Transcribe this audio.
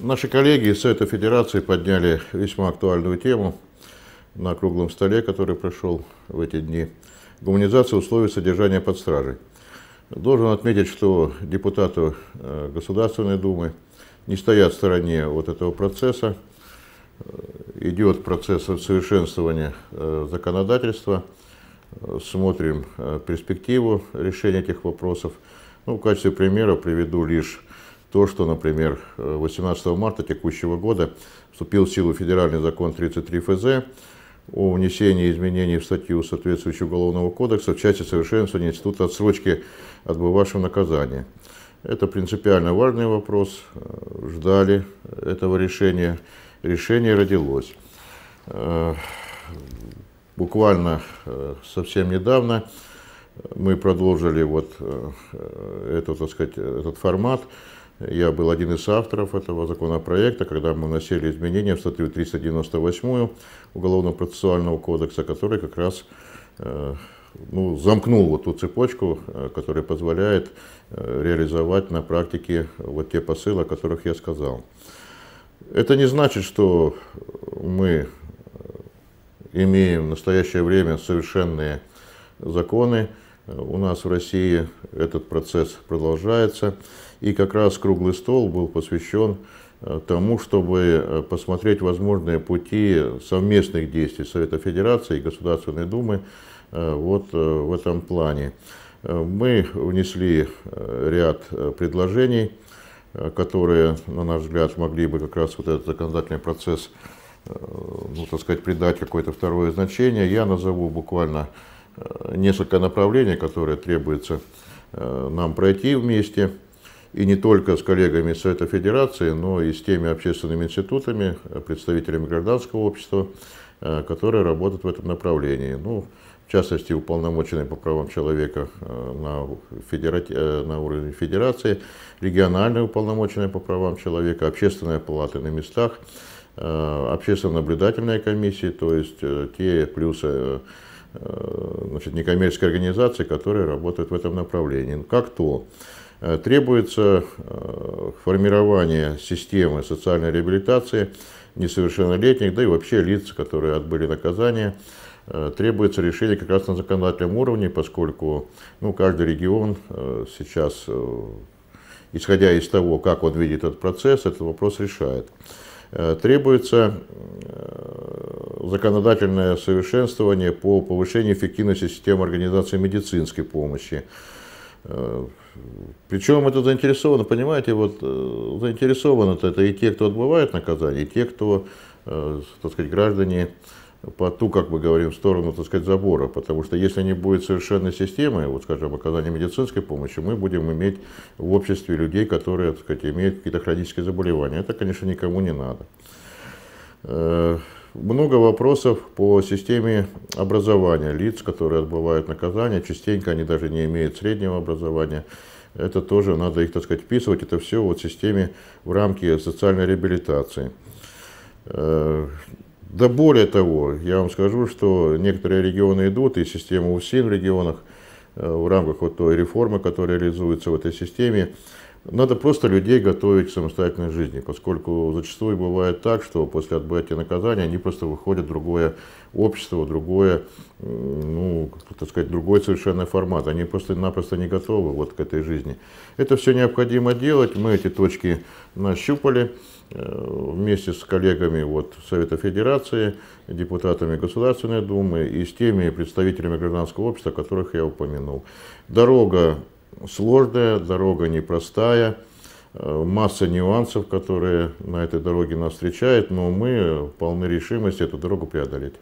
Наши коллеги из Совета Федерации подняли весьма актуальную тему на круглом столе, который прошел в эти дни. Гуманизация условий содержания под стражей. Должен отметить, что депутаты э, Государственной Думы не стоят в стороне вот этого процесса. Э, идет процесс совершенствования э, законодательства. Смотрим перспективу решения этих вопросов. Ну, в качестве примера приведу лишь то, что, например, 18 э, марта текущего года вступил в силу федеральный закон 33 ФЗ о внесении изменений в статью соответствующего Уголовного кодекса в части совершенствования института отсрочки отбывавшего наказания. Это принципиально важный вопрос. Э, ждали этого решения. Решение родилось. Э, буквально совсем недавно мы продолжили вот этот, так сказать, этот формат я был один из авторов этого законопроекта, когда мы вносили изменения в статью 398 Уголовно-процессуального кодекса, который как раз э, ну, замкнул вот ту цепочку, э, которая позволяет э, реализовать на практике вот те посылы, о которых я сказал. Это не значит, что мы имеем в настоящее время совершенные законы. У нас в России этот процесс продолжается. И как раз круглый стол был посвящен э, тому, чтобы э, посмотреть возможные пути совместных действий Совета Федерации и Государственной Думы э, вот в этом плане. Мы внесли ряд предложений, которые, на наш взгляд, могли бы как раз вот этот законодательный процесс, ну, так сказать, придать какое-то второе значение. Я назову буквально несколько направлений, которые требуется нам пройти вместе – и не только с коллегами из Совета Федерации, но и с теми общественными институтами, представителями гражданского общества, э, которые работают в этом направлении. Ну, в частности, уполномоченные по правам человека э, на, федерати... Э, на уровне федерации, региональные уполномоченные по правам человека, общественная палата на местах, общественно-наблюдательные комиссии, то есть те плюсы значит, некоммерческие организации, которые работают в этом направлении. Ну, как то Э, требуется э, формирование системы социальной реабилитации несовершеннолетних, да и вообще лиц, которые отбыли наказание, э, требуется решение как раз на законодательном уровне, поскольку ну, каждый регион сейчас, исходя из того, как он видит этот процесс, этот вопрос решает. Требуется законодательное совершенствование по повышению эффективности системы организации медицинской помощи причем это заинтересовано, понимаете, вот э, заинтересованы -то это и те, кто отбывает наказание, и те, кто, э, так сказать, граждане по ту, как мы говорим, сторону, так сказать, забора. Потому что если не будет совершенной системы, вот, скажем, оказания медицинской помощи, мы будем иметь в обществе людей, которые, так сказать, имеют какие-то хронические заболевания. Это, конечно, никому не надо. Э, много вопросов по системе образования лиц, которые отбывают наказание. Частенько они даже не имеют среднего образования. Это тоже надо их, так сказать, вписывать. Это все вот в системе в рамки социальной реабилитации. Э, да более того, я вам скажу, что некоторые регионы идут, и система УСИН в регионах э, в рамках вот той реформы, которая реализуется в этой системе, надо просто людей готовить к самостоятельной жизни, поскольку зачастую бывает так, что после отбытия наказания они просто выходят в другое общество, в другое, ну, так сказать, другой совершенно формат. Они просто-напросто не готовы вот к этой жизни. Это все необходимо делать. Мы эти точки нащупали э, вместе с коллегами вот, Совета Федерации, депутатами Государственной Думы и с теми представителями гражданского общества, которых я упомянул. Дорога сложная, дорога непростая, э, масса нюансов, которые на этой дороге нас встречают, но мы полны решимости эту дорогу преодолеть.